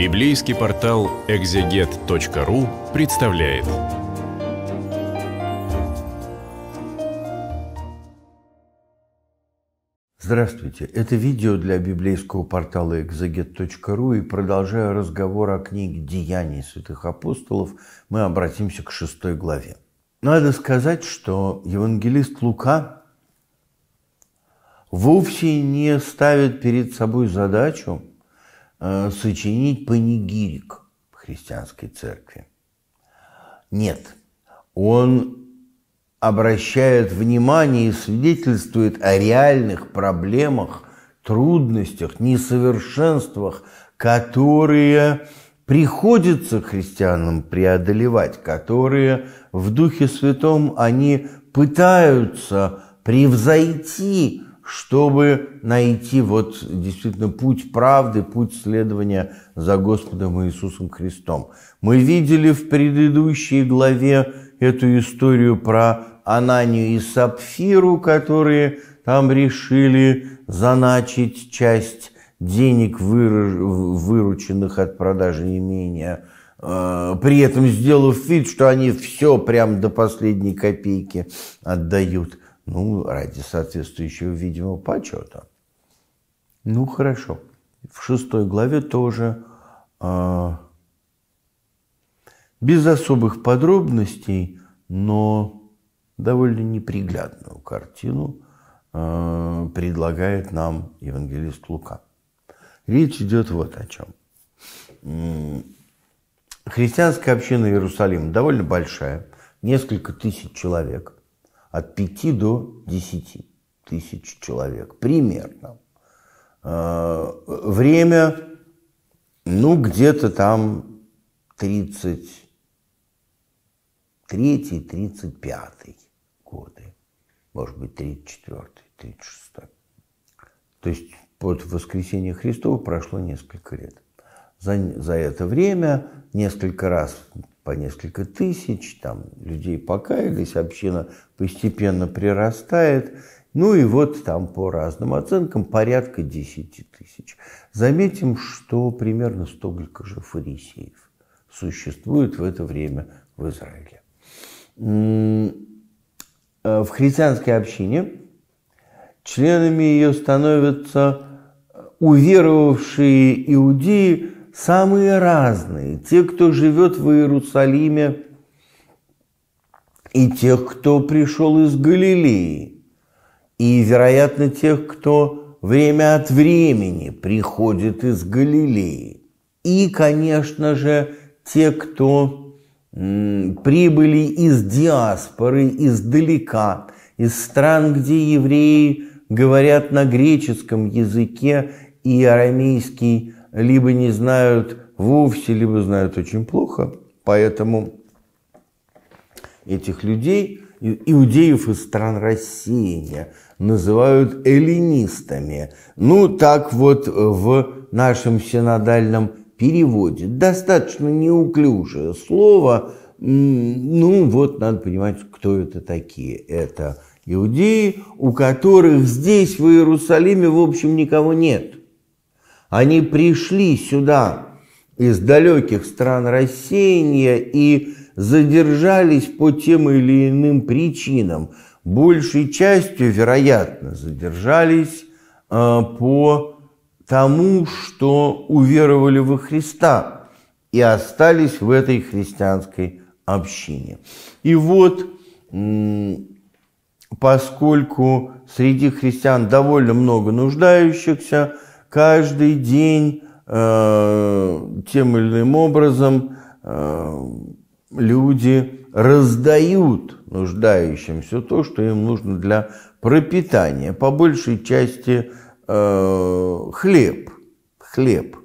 Библейский портал экзегет.ру представляет. Здравствуйте! Это видео для библейского портала экзегет.ру и продолжая разговор о книге «Деяний святых апостолов», мы обратимся к шестой главе. Надо сказать, что евангелист Лука вовсе не ставит перед собой задачу – Э, сочинить панигирик христианской церкви. Нет, он обращает внимание и свидетельствует о реальных проблемах, трудностях, несовершенствах, которые приходится христианам преодолевать, которые в Духе Святом они пытаются превзойти чтобы найти вот действительно путь правды, путь следования за Господом Иисусом Христом. Мы видели в предыдущей главе эту историю про Ананию и Сапфиру, которые там решили заначить часть денег, вырученных от продажи имения, а, при этом сделав вид, что они все прям до последней копейки отдают – ну, ради соответствующего, видимого почета. Ну, хорошо. В шестой главе тоже э, без особых подробностей, но довольно неприглядную картину э, предлагает нам евангелист Лука. Речь идет вот о чем. Христианская община Иерусалима довольно большая, несколько тысяч человек – от 5 до 10 тысяч человек примерно. Э, время, ну, где-то там 33-35 годы, может быть, 34 36 То есть под воскресенье Христова прошло несколько лет. За, за это время несколько раз по несколько тысяч, там людей покаялись, община постепенно прирастает, ну и вот там по разным оценкам порядка 10 тысяч. Заметим, что примерно столько же фарисеев существует в это время в Израиле. Э, в христианской общине членами ее становятся э, уверовавшие иудеи, самые разные. Те, кто живет в Иерусалиме, и тех, кто пришел из Галилеи, и, вероятно, тех, кто время от времени приходит из Галилеи. И, конечно же, те, кто прибыли из диаспоры, издалека, из стран, где евреи говорят на греческом языке и арамейский либо не знают вовсе, либо знают очень плохо. Поэтому этих людей, иудеев из стран рассеяния, называют эллинистами. Ну, так вот в нашем синодальном переводе. Достаточно неуклюжее слово. Ну, вот надо понимать, кто это такие. Это иудеи, у которых здесь, в Иерусалиме, в общем, никого нет. Они пришли сюда из далеких стран рассеяния и задержались по тем или иным причинам. Большей частью, вероятно, задержались э, по тому, что уверовали во Христа и остались в этой христианской общине. И вот, поскольку среди христиан довольно много нуждающихся, каждый день э, тем или иным образом э, люди раздают нуждающимся то, что им нужно для пропитания. По большей части э, хлеб. Хлеб.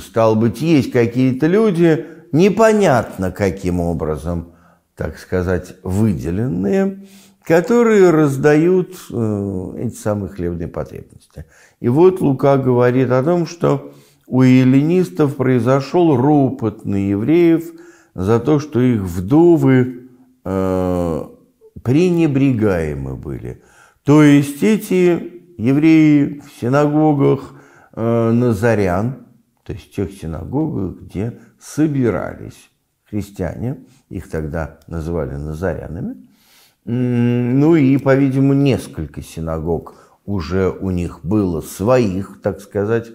Стал быть, есть какие-то люди, непонятно каким образом, так сказать, выделенные – которые раздают э, эти самые хлебные потребности. И вот Лука говорит о том, что у эллинистов произошел ропот на евреев за то, что их вдовы э, пренебрегаемы были. То есть эти евреи в синагогах э, Назарян, то есть в тех синагогах, где собирались христиане, их тогда называли назарянами – ну и, по-видимому, несколько синагог уже у них было своих, так сказать,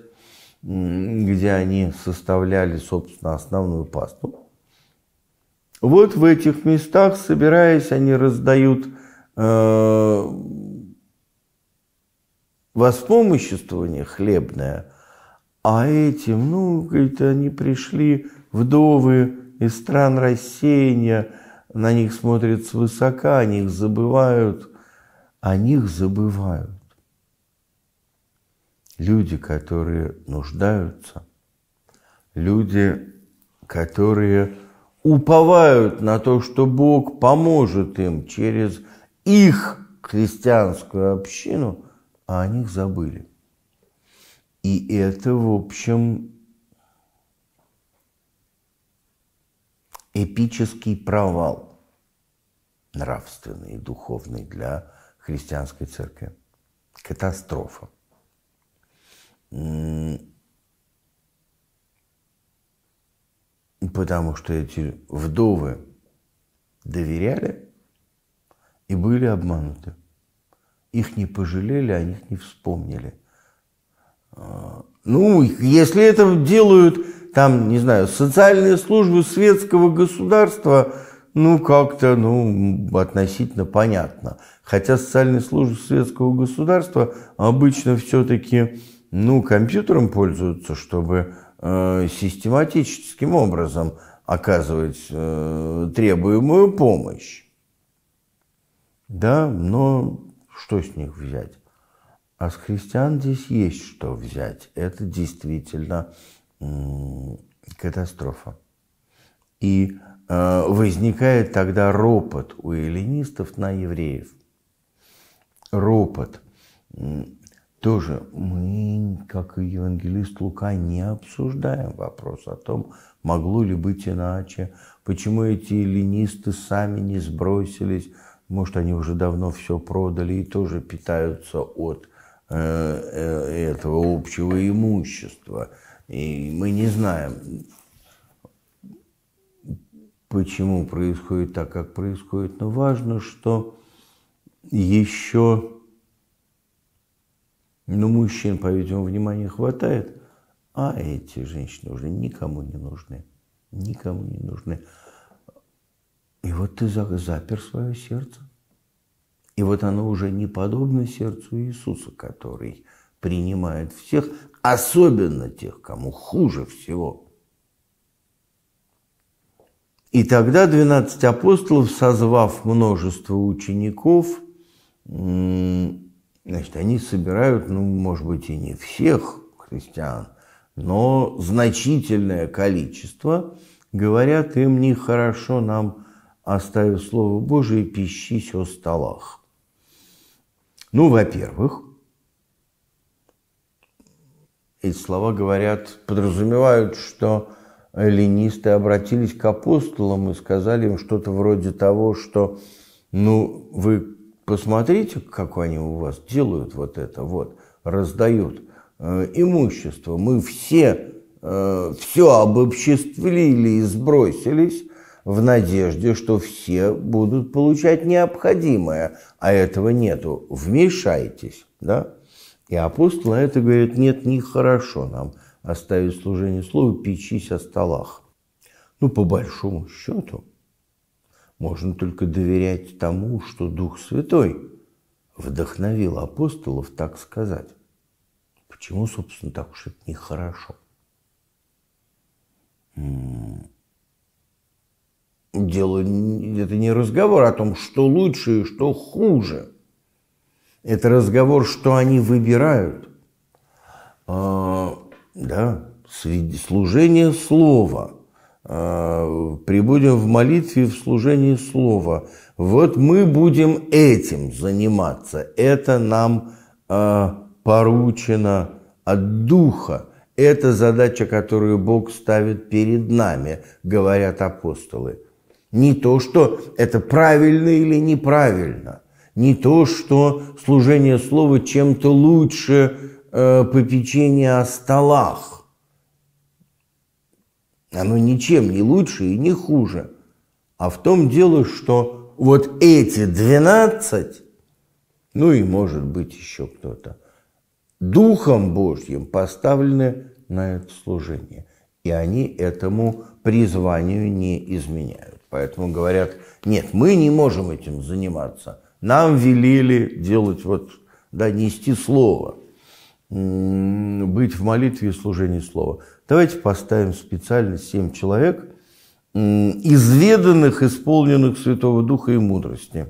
где они составляли, собственно, основную пасту. Вот в этих местах, собираясь, они раздают э, воспомоществование хлебное, а этим, ну, говорит, они пришли вдовы из стран рассеяния, на них смотрят свысока, о них забывают, о них забывают. Люди, которые нуждаются, люди, которые уповают на то, что Бог поможет им через их христианскую общину, а о них забыли. И это, в общем, эпический провал нравственный и духовный для христианской церкви. Катастрофа. Потому что эти вдовы доверяли и были обмануты. Их не пожалели, о них не вспомнили. А, ну, если это делают там, не знаю, социальные службы светского государства, ну, как-то, ну, относительно понятно. Хотя социальные службы светского государства обычно все-таки, ну, компьютером пользуются, чтобы э, систематическим образом оказывать э, требуемую помощь. Да, но что с них взять? А с христиан здесь есть что взять. Это действительно катастрофа. И Э, возникает тогда ропот у эллинистов на евреев. Ропот. Тоже мы, как и евангелист Лука, не обсуждаем вопрос о том, могло ли быть иначе, почему эти эллинисты сами не сбросились, может, они уже давно все продали и тоже питаются от э, э, этого общего имущества. И мы не знаем, почему происходит так, как происходит. Но важно, что еще ну, мужчин, по-видимому, внимания хватает, а эти женщины уже никому не нужны. Никому не нужны. И вот ты запер свое сердце. И вот оно уже не подобно сердцу Иисуса, который принимает всех, особенно тех, кому хуже всего – и тогда 12 апостолов, созвав множество учеников, значит, они собирают, ну, может быть, и не всех христиан, но значительное количество, говорят им, нехорошо нам, оставив Слово Божие, пищись о столах. Ну, во-первых, эти слова говорят, подразумевают, что эллинисты обратились к апостолам и сказали им что-то вроде того, что ну вы посмотрите, как они у вас делают вот это, вот, раздают э, имущество. Мы все э, все обобществили и сбросились в надежде, что все будут получать необходимое, а этого нету. Вмешайтесь, да? И апостолы это говорят, нет, нехорошо нам – оставить служение слову, печись о столах. Ну, по большому счету, можно только доверять тому, что Дух Святой вдохновил апостолов так сказать. Почему, собственно, так уж это нехорошо? М-м, дело это не разговор о том, что лучше и что хуже. Это разговор, что они выбирают. А, да, служение слова. А, прибудем в молитве в служении слова. Вот мы будем этим заниматься. Это нам а, поручено от Духа. Это задача, которую Бог ставит перед нами, говорят апостолы. Не то, что это правильно или неправильно, не то, что служение слова чем-то лучше Э, попечения о столах. Оно ничем не лучше и не хуже. А в том дело, что вот эти 12, ну и может быть еще кто-то, Духом Божьим поставлены на это служение. И они этому призванию не изменяют. Поэтому говорят, нет, мы не можем этим заниматься. Нам велели делать вот, да, нести слово – быть в молитве и служении слова. Давайте поставим специально семь человек, изведанных, исполненных Святого Духа и мудрости.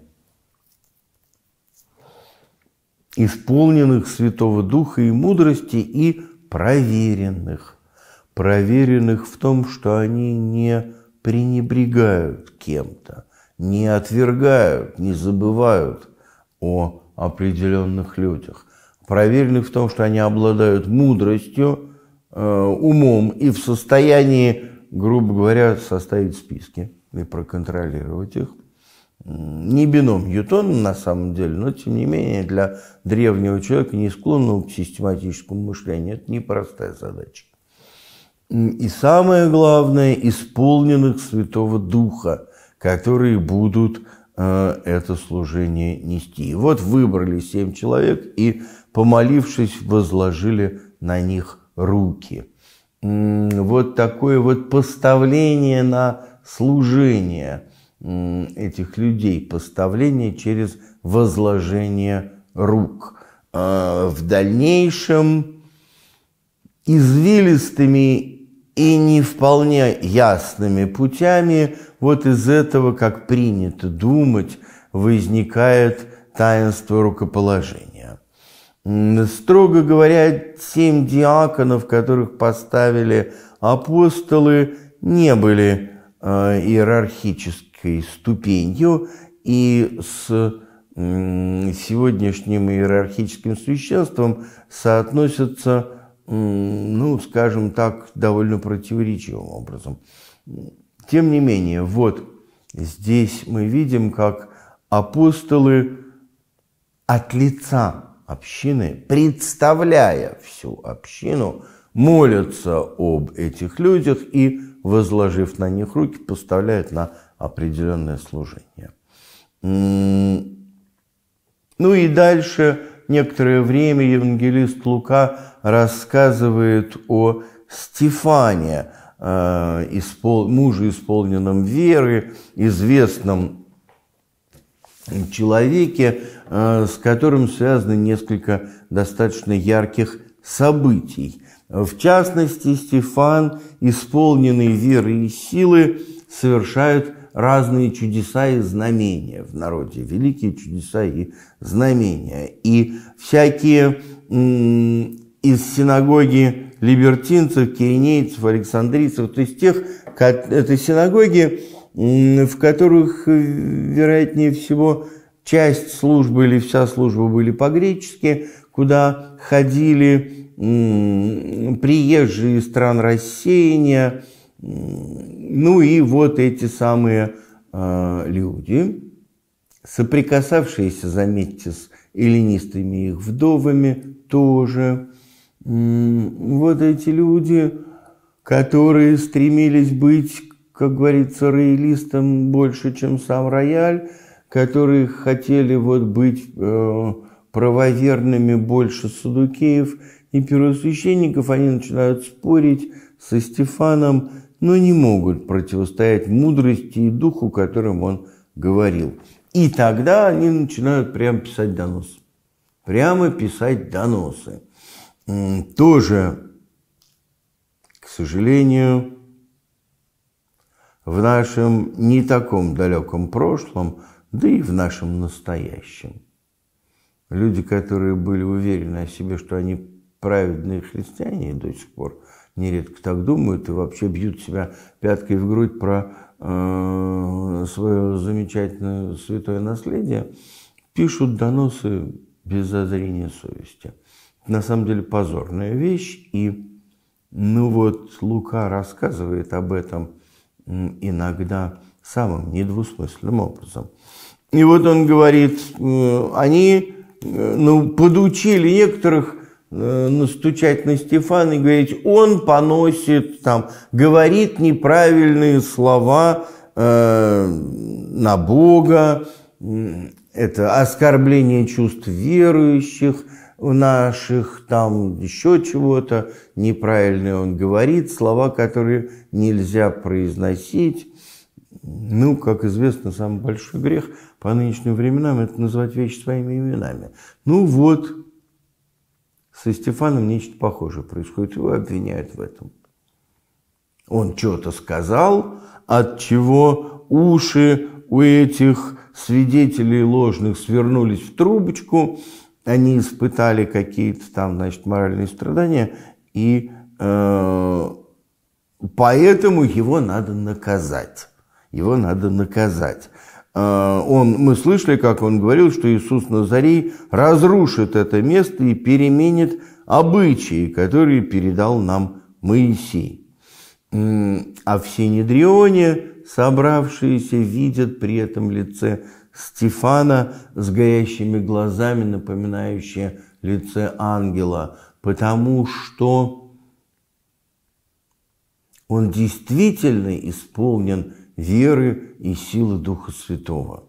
Исполненных Святого Духа и мудрости и проверенных. Проверенных в том, что они не пренебрегают кем-то, не отвергают, не забывают о определенных людях – проверены в том, что они обладают мудростью, э, умом и в состоянии, грубо говоря, составить списки и проконтролировать их. Не бином Ньютона на самом деле, но тем не менее для древнего человека, не склонного к систематическому мышлению, это непростая задача. И самое главное, исполненных Святого Духа, которые будут Э, это служение нести. И вот выбрали семь человек и, помолившись, возложили на них руки. Вот такое вот поставление на служение этих людей, поставление через возложение рук. А, в дальнейшем извилистыми и не вполне ясными путями вот из этого, как принято думать, возникает таинство рукоположения. Строго говоря, семь диаконов, которых поставили апостолы, не были э, иерархической ступенью, и с сегодняшним иерархическим священством соотносятся ну, скажем так, довольно противоречивым образом. Тем не менее, вот здесь мы видим, как апостолы от лица общины, представляя всю общину, молятся об этих людях и, возложив на них руки, поставляют на определенное служение. Ну и дальше некоторое время евангелист Лука рассказывает о Стефане, э, испол... муже, исполненном веры, известном человеке, э, с которым связаны несколько достаточно ярких событий. В частности, Стефан, исполненный веры и силы, совершает разные чудеса и знамения в народе, великие чудеса и знамения. И всякие из синагоги либертинцев, киринейцев, александрийцев, то есть тех, это синагоги, в которых, вероятнее всего, часть службы или вся служба были по-гречески, куда ходили приезжие из стран рассеяния, ну и вот эти самые э, люди, соприкасавшиеся, заметьте, с эллинистами их вдовами тоже, вот эти люди, которые стремились быть, как говорится, роялистом больше, чем сам рояль, которые хотели вот быть э, правоверными больше судукеев, и первосвященников, они начинают спорить со Стефаном, но не могут противостоять мудрости и духу, которым он говорил. И тогда они начинают прямо писать донос. Прямо писать доносы. Тоже, к сожалению, в нашем не таком далеком прошлом, да и в нашем настоящем. Люди, которые были уверены о себе, что они праведные христиане до сих пор нередко так думают и вообще бьют себя пяткой в грудь про э, свое замечательное святое наследие, пишут доносы без зазрения совести. на самом деле позорная вещь, и ну вот Лука рассказывает об этом иногда самым недвусмысленным образом. И вот он говорит, э, они э, ну, подучили некоторых Э, настучать на Стефана и говорить, он поносит, там, говорит неправильные слова э, на Бога, это оскорбление чувств верующих наших, там еще чего-то неправильное он говорит, слова, которые нельзя произносить. Ну, как известно, самый большой грех по нынешним временам – это называть вещи своими именами. Ну вот, со Стефаном нечто похожее происходит, его обвиняют в этом. Он что-то сказал, от чего уши у этих свидетелей ложных свернулись в трубочку, они испытали какие-то там, значит, моральные страдания, и э, поэтому его надо наказать. Его надо наказать. А, он, мы слышали, как он говорил, что Иисус Назарей разрушит это место и переменит обычаи, которые передал нам Моисей. А в Синедрионе собравшиеся видят при этом лице Стефана с горящими глазами, напоминающие лице ангела, потому что он действительно исполнен веры и силы Духа Святого.